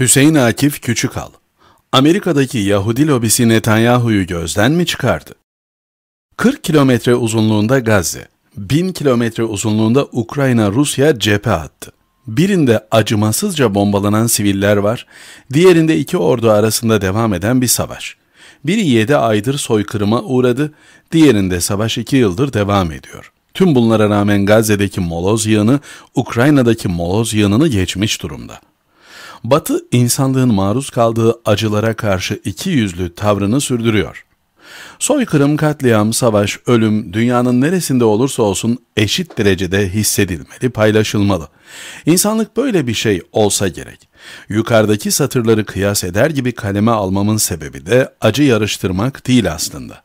Hüseyin Akif Küçükal, Amerika'daki Yahudi lobisi Netanyahu'yu gözden mi çıkardı? 40 kilometre uzunluğunda Gazze, 1000 kilometre uzunluğunda Ukrayna-Rusya cephe attı. Birinde acımasızca bombalanan siviller var, diğerinde iki ordu arasında devam eden bir savaş. Biri 7 aydır soykırıma uğradı, diğerinde savaş 2 yıldır devam ediyor. Tüm bunlara rağmen Gazze'deki moloz yığını Ukrayna'daki moloz yığınını geçmiş durumda. Batı insanlığın maruz kaldığı acılara karşı iki yüzlü tavrını sürdürüyor. Soykırım, katliam, savaş, ölüm dünyanın neresinde olursa olsun eşit derecede hissedilmeli, paylaşılmalı. İnsanlık böyle bir şey olsa gerek. Yukarıdaki satırları kıyas eder gibi kaleme almamın sebebi de acı yarıştırmak değil aslında.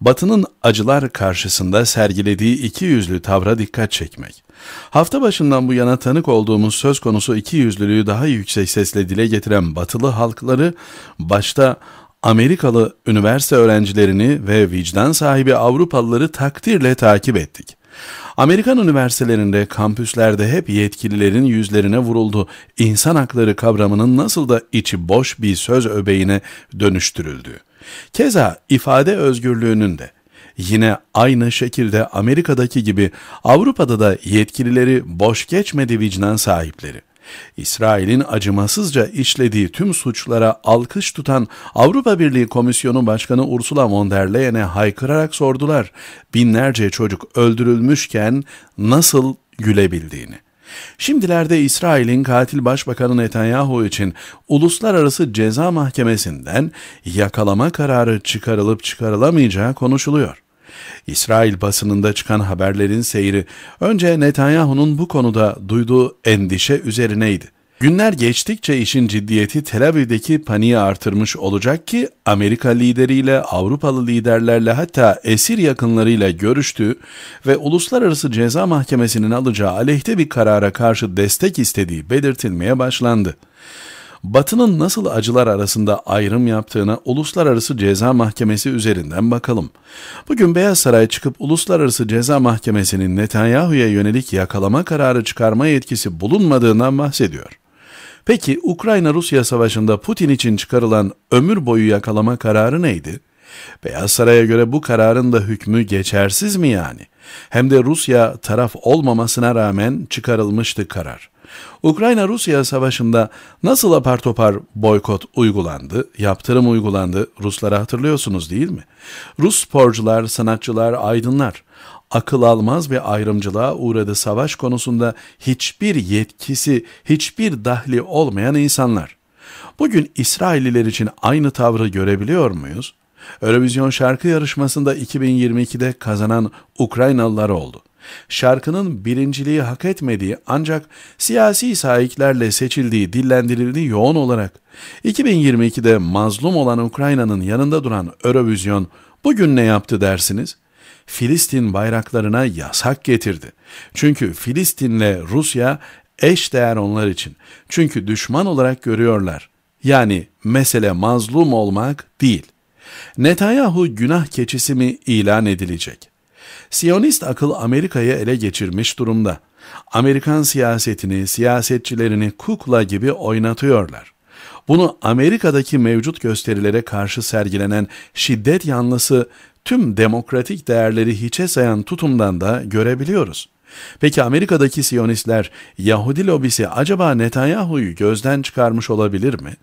Batı'nın acılar karşısında sergilediği iki yüzlü tavra dikkat çekmek. Hafta başından bu yana tanık olduğumuz söz konusu iki yüzlülüğü daha yüksek sesle dile getiren batılı halkları, başta Amerikalı üniversite öğrencilerini ve vicdan sahibi Avrupalıları takdirle takip ettik. Amerikan üniversitelerinde, kampüslerde hep yetkililerin yüzlerine vuruldu. İnsan hakları kavramının nasıl da içi boş bir söz öbeğine dönüştürüldü. Keza ifade özgürlüğünün de yine aynı şekilde Amerika'daki gibi Avrupa'da da yetkilileri boş geçmedi vicdan sahipleri. İsrail'in acımasızca işlediği tüm suçlara alkış tutan Avrupa Birliği Komisyonu Başkanı Ursula von der Leyen'e haykırarak sordular binlerce çocuk öldürülmüşken nasıl gülebildiğini. Şimdilerde İsrail'in katil başbakanı Netanyahu için uluslararası ceza mahkemesinden yakalama kararı çıkarılıp çıkarılamayacağı konuşuluyor. İsrail basınında çıkan haberlerin seyri önce Netanyahu'nun bu konuda duyduğu endişe üzerineydi. Günler geçtikçe işin ciddiyeti Tel Aviv'deki paniği artırmış olacak ki Amerika lideriyle, Avrupalı liderlerle hatta esir yakınlarıyla görüştüğü ve Uluslararası Ceza Mahkemesi'nin alacağı aleyhte bir karara karşı destek istediği belirtilmeye başlandı. Batı'nın nasıl acılar arasında ayrım yaptığına Uluslararası Ceza Mahkemesi üzerinden bakalım. Bugün Beyaz Saray çıkıp Uluslararası Ceza Mahkemesi'nin Netanyahu'ya yönelik yakalama kararı çıkarma yetkisi bulunmadığından bahsediyor. Peki Ukrayna-Rusya savaşında Putin için çıkarılan ömür boyu yakalama kararı neydi? Beyaz Saray'a göre bu kararın da hükmü geçersiz mi yani? Hem de Rusya taraf olmamasına rağmen çıkarılmıştı karar. Ukrayna-Rusya savaşında nasıl apar topar boykot uygulandı, yaptırım uygulandı Ruslara hatırlıyorsunuz değil mi? Rus sporcular, sanatçılar, aydınlar akıl almaz ve ayrımcılığa uğradı savaş konusunda hiçbir yetkisi, hiçbir dahli olmayan insanlar. Bugün İsrailliler için aynı tavrı görebiliyor muyuz? Eurovision şarkı yarışmasında 2022'de kazanan Ukraynalılar oldu şarkının birinciliği hak etmediği ancak siyasi sahiplerle seçildiği dillendirildi yoğun olarak 2022'de mazlum olan Ukrayna'nın yanında duran Eurovizyon bugün ne yaptı dersiniz? Filistin bayraklarına yasak getirdi. Çünkü Filistin'le Rusya eş değer onlar için. Çünkü düşman olarak görüyorlar. Yani mesele mazlum olmak değil. Netanyahu günah keçisi mi ilan edilecek? Siyonist akıl Amerika'yı ele geçirmiş durumda. Amerikan siyasetini, siyasetçilerini kukla gibi oynatıyorlar. Bunu Amerika'daki mevcut gösterilere karşı sergilenen şiddet yanlısı tüm demokratik değerleri hiçe sayan tutumdan da görebiliyoruz. Peki Amerika'daki Siyonistler, Yahudi lobisi acaba Netanyahu'yu gözden çıkarmış olabilir mi?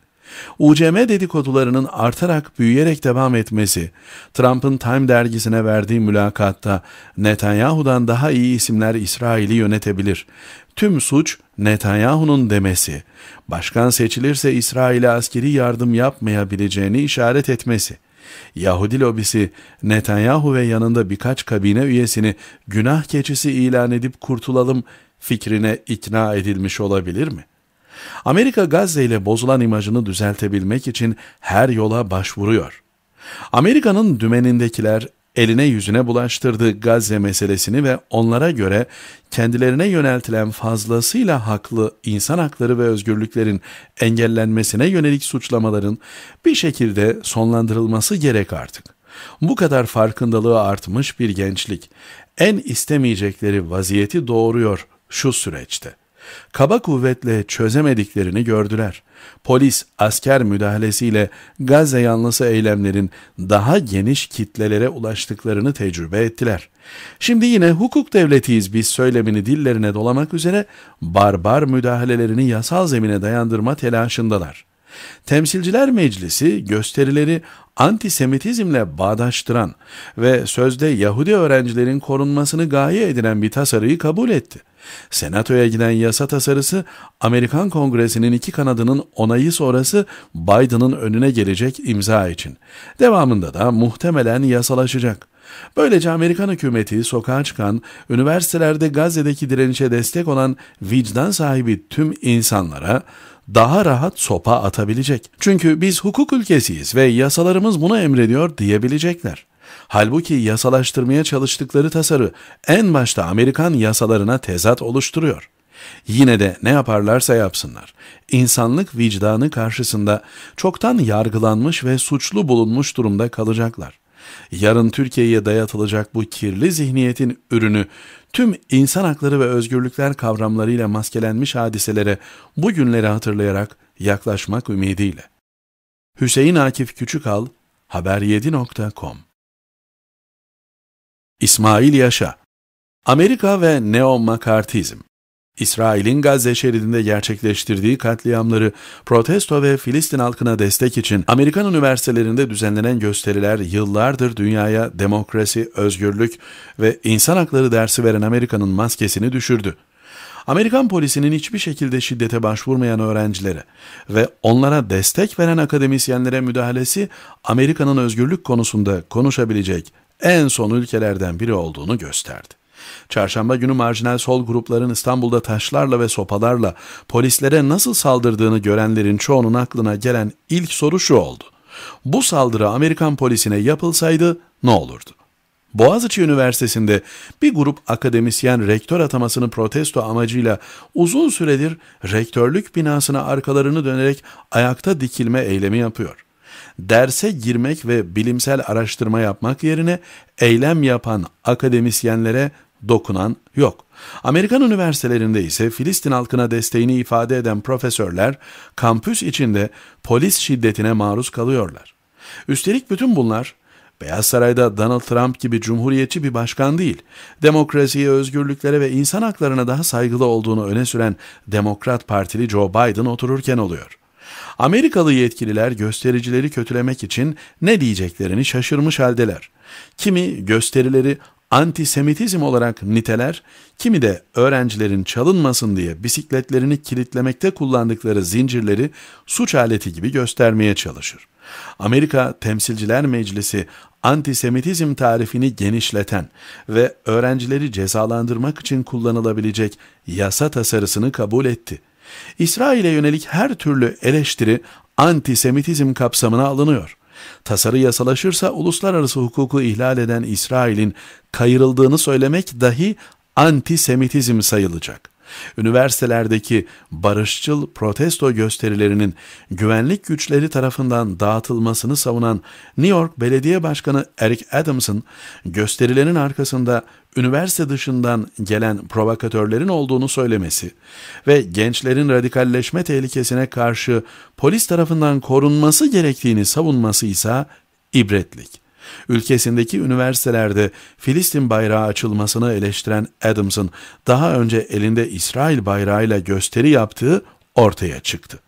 UCM dedikodularının artarak büyüyerek devam etmesi, Trump'ın Time dergisine verdiği mülakatta Netanyahu'dan daha iyi isimler İsrail'i yönetebilir. Tüm suç Netanyahu'nun demesi, başkan seçilirse İsrail'e askeri yardım yapmayabileceğini işaret etmesi. Yahudi lobisi Netanyahu ve yanında birkaç kabine üyesini günah keçisi ilan edip kurtulalım fikrine ikna edilmiş olabilir mi? Amerika Gazze ile bozulan imajını düzeltebilmek için her yola başvuruyor. Amerika'nın dümenindekiler eline yüzüne bulaştırdığı Gazze meselesini ve onlara göre kendilerine yöneltilen fazlasıyla haklı insan hakları ve özgürlüklerin engellenmesine yönelik suçlamaların bir şekilde sonlandırılması gerek artık. Bu kadar farkındalığı artmış bir gençlik en istemeyecekleri vaziyeti doğuruyor şu süreçte. Kaba kuvvetle çözemediklerini gördüler. Polis, asker müdahalesiyle Gazze yanlısı eylemlerin daha geniş kitlelere ulaştıklarını tecrübe ettiler. Şimdi yine hukuk devletiyiz biz söylemini dillerine dolamak üzere barbar müdahalelerini yasal zemine dayandırma telaşındalar.'' Temsilciler Meclisi gösterileri antisemitizmle bağdaştıran ve sözde Yahudi öğrencilerin korunmasını gaye edinen bir tasarıyı kabul etti. Senatoya giden yasa tasarısı Amerikan Kongresi'nin iki kanadının onayı sonrası Biden'ın önüne gelecek imza için. Devamında da muhtemelen yasalaşacak. Böylece Amerikan hükümeti sokağa çıkan, üniversitelerde Gazze'deki direnişe destek olan vicdan sahibi tüm insanlara daha rahat sopa atabilecek. Çünkü biz hukuk ülkesiyiz ve yasalarımız bunu emrediyor diyebilecekler. Halbuki yasalaştırmaya çalıştıkları tasarı en başta Amerikan yasalarına tezat oluşturuyor. Yine de ne yaparlarsa yapsınlar. insanlık vicdanı karşısında çoktan yargılanmış ve suçlu bulunmuş durumda kalacaklar. Yarın Türkiye'ye dayatılacak bu kirli zihniyetin ürünü tüm insan hakları ve özgürlükler kavramlarıyla maskelenmiş hadiselere bu günleri hatırlayarak yaklaşmak ümidiyle. Hüseyin Akif Küçükal, haber7.com İsmail Yaşa Amerika ve Neo-Makartizm İsrail'in Gazze şeridinde gerçekleştirdiği katliamları protesto ve Filistin halkına destek için Amerikan üniversitelerinde düzenlenen gösteriler yıllardır dünyaya demokrasi, özgürlük ve insan hakları dersi veren Amerika'nın maskesini düşürdü. Amerikan polisinin hiçbir şekilde şiddete başvurmayan öğrencilere ve onlara destek veren akademisyenlere müdahalesi Amerika'nın özgürlük konusunda konuşabilecek en son ülkelerden biri olduğunu gösterdi. Çarşamba günü marjinal sol grupların İstanbul'da taşlarla ve sopalarla polislere nasıl saldırdığını görenlerin çoğunun aklına gelen ilk soru şu oldu. Bu saldırı Amerikan polisine yapılsaydı ne olurdu? Boğaziçi Üniversitesi'nde bir grup akademisyen rektör atamasını protesto amacıyla uzun süredir rektörlük binasına arkalarını dönerek ayakta dikilme eylemi yapıyor derse girmek ve bilimsel araştırma yapmak yerine eylem yapan akademisyenlere dokunan yok. Amerikan üniversitelerinde ise Filistin halkına desteğini ifade eden profesörler kampüs içinde polis şiddetine maruz kalıyorlar. Üstelik bütün bunlar Beyaz Saray'da Donald Trump gibi cumhuriyetçi bir başkan değil, demokrasiye, özgürlüklere ve insan haklarına daha saygılı olduğunu öne süren Demokrat Partili Joe Biden otururken oluyor. Amerikalı yetkililer göstericileri kötülemek için ne diyeceklerini şaşırmış haldeler. Kimi gösterileri antisemitizm olarak niteler, kimi de öğrencilerin çalınmasın diye bisikletlerini kilitlemekte kullandıkları zincirleri suç aleti gibi göstermeye çalışır. Amerika Temsilciler Meclisi antisemitizm tarifini genişleten ve öğrencileri cezalandırmak için kullanılabilecek yasa tasarısını kabul etti. İsrail'e yönelik her türlü eleştiri antisemitizm kapsamına alınıyor. Tasarı yasalaşırsa uluslararası hukuku ihlal eden İsrail'in kayırıldığını söylemek dahi antisemitizm sayılacak üniversitelerdeki barışçıl protesto gösterilerinin güvenlik güçleri tarafından dağıtılmasını savunan New York Belediye Başkanı Eric Adams'ın gösterilerin arkasında üniversite dışından gelen provokatörlerin olduğunu söylemesi ve gençlerin radikalleşme tehlikesine karşı polis tarafından korunması gerektiğini savunması ise ibretlik. Ülkesindeki üniversitelerde Filistin bayrağı açılmasını eleştiren Adams'ın daha önce elinde İsrail bayrağıyla gösteri yaptığı ortaya çıktı.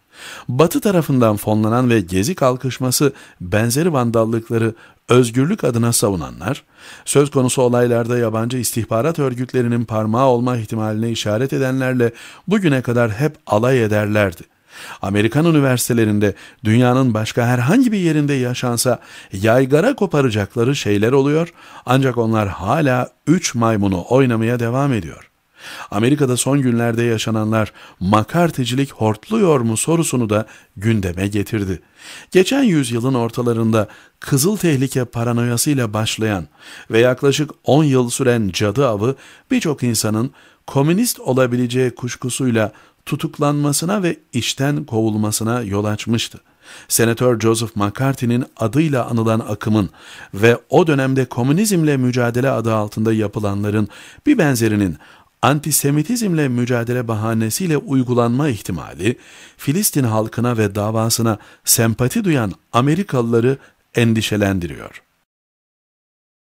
Batı tarafından fonlanan ve gezi kalkışması benzeri vandallıkları özgürlük adına savunanlar, söz konusu olaylarda yabancı istihbarat örgütlerinin parmağı olma ihtimaline işaret edenlerle bugüne kadar hep alay ederlerdi. Amerikan üniversitelerinde dünyanın başka herhangi bir yerinde yaşansa yaygara koparacakları şeyler oluyor ancak onlar hala üç maymunu oynamaya devam ediyor. Amerika'da son günlerde yaşananlar makartecilik hortluyor mu sorusunu da gündeme getirdi. Geçen yüzyılın ortalarında kızıl tehlike paranoyasıyla başlayan ve yaklaşık 10 yıl süren cadı avı birçok insanın komünist olabileceği kuşkusuyla tutuklanmasına ve işten kovulmasına yol açmıştı. Senatör Joseph McCarthy'nin adıyla anılan akımın ve o dönemde komünizmle mücadele adı altında yapılanların bir benzerinin antisemitizmle mücadele bahanesiyle uygulanma ihtimali, Filistin halkına ve davasına sempati duyan Amerikalıları endişelendiriyor.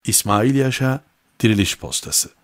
İsmail Yaşa, Diriliş Postası